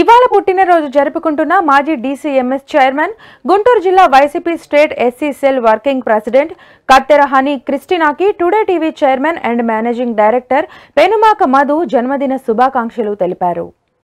ఇవాళ పుట్టినరోజు జరుపుకుంటున్న మాజీ డీసీఎంఎస్ చైర్మన్ గుంటూరు జిల్లా YCP state SC cell working president Kattera Honey క్రిస్టినాకి today TV chairman and managing director Penumaka Madhu జన్మదిన శుభాకాంక్షలు తెలిపారు